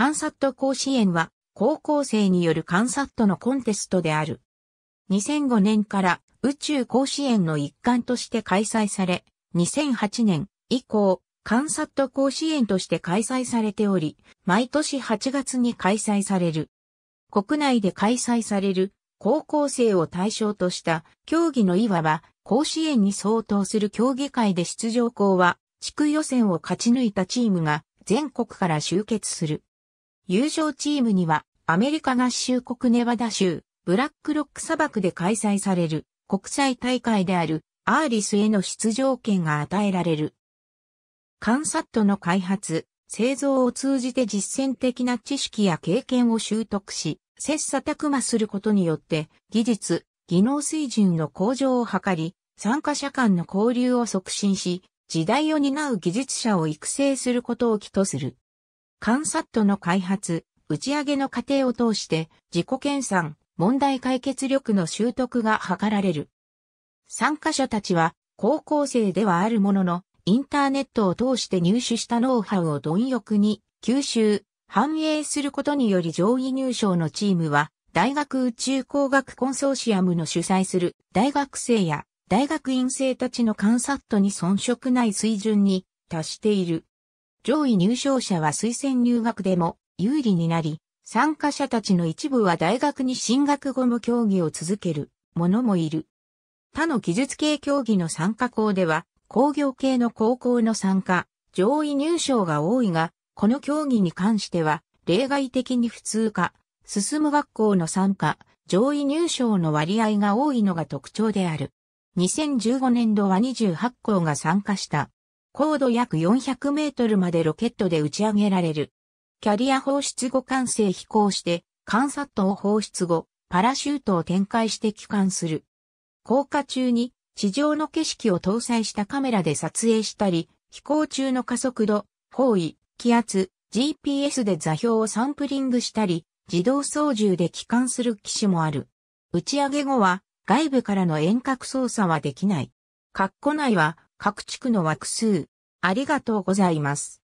カンサット甲子園は高校生によるカンサットのコンテストである。2005年から宇宙甲子園の一環として開催され、2008年以降、カンサット甲子園として開催されており、毎年8月に開催される。国内で開催される高校生を対象とした競技のいわば甲子園に相当する競技会で出場校は地区予選を勝ち抜いたチームが全国から集結する。優勝チームには、アメリカ合衆国ネバダ州、ブラックロック砂漠で開催される国際大会であるアーリスへの出場権が与えられる。カンサットの開発、製造を通じて実践的な知識や経験を習得し、切磋琢磨することによって、技術、技能水準の向上を図り、参加者間の交流を促進し、時代を担う技術者を育成することを起とする。カンサットの開発、打ち上げの過程を通して自己研鑽、問題解決力の習得が図られる。参加者たちは高校生ではあるものの、インターネットを通して入手したノウハウを貪欲に吸収、反映することにより上位入賞のチームは、大学宇宙工学コンソーシアムの主催する大学生や大学院生たちの観察とに遜色ない水準に達している。上位入賞者は推薦入学でも有利になり、参加者たちの一部は大学に進学後も競技を続ける者もいる。他の技術系競技の参加校では、工業系の高校の参加、上位入賞が多いが、この競技に関しては、例外的に普通科、進む学校の参加、上位入賞の割合が多いのが特徴である。2015年度は28校が参加した。高度約400メートルまでロケットで打ち上げられる。キャリア放出後完成飛行して、観察トを放出後、パラシュートを展開して帰還する。降下中に地上の景色を搭載したカメラで撮影したり、飛行中の加速度、方位、気圧、GPS で座標をサンプリングしたり、自動操縦で帰還する機種もある。打ち上げ後は外部からの遠隔操作はできない。ッコ内は各地区の枠数。ありがとうございます。